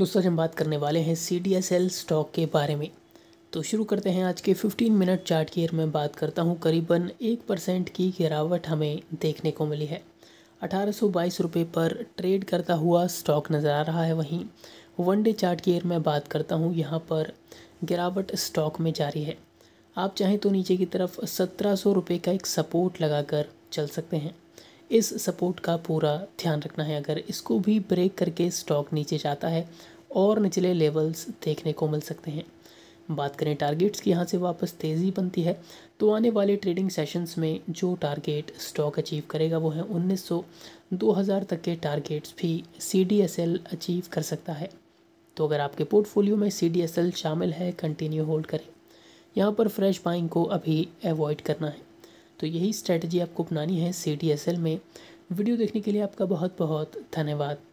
दोस्तों आज हम बात करने वाले हैं C D S L stock के बारे में तो शुरू करते हैं आज के 15 मिनट चार्ट की मैं बात करता हूं करीबन एक परसेंट की गिरावट हमें देखने को मिली है अठारह रुपए पर ट्रेड करता हुआ स्टॉक नज़र आ रहा है वहीं वन डे चार्ट की मैं बात करता हूं यहां पर गिरावट स्टॉक में जारी है आप चाहें तो नीचे की तरफ सत्रह सौ रुपये का एक सपोर्ट लगाकर चल सकते हैं इस सपोर्ट का पूरा ध्यान रखना है अगर इसको भी ब्रेक करके स्टॉक नीचे जाता है और निचले लेवल्स देखने को मिल सकते हैं बात करें टारगेट्स की यहाँ से वापस तेज़ी बनती है तो आने वाले ट्रेडिंग सेशंस में जो टारगेट स्टॉक अचीव करेगा वो है 1900 2000 तक के टारगेट्स भी सी अचीव कर सकता है तो अगर आपके पोर्टफोलियो में सी शामिल है कंटिन्यू होल्ड करें यहाँ पर फ्रेश बाइंग को अभी अवॉइड करना है तो यही स्ट्रैटेजी आपको अपनानी है सी में वीडियो देखने के लिए आपका बहुत बहुत धन्यवाद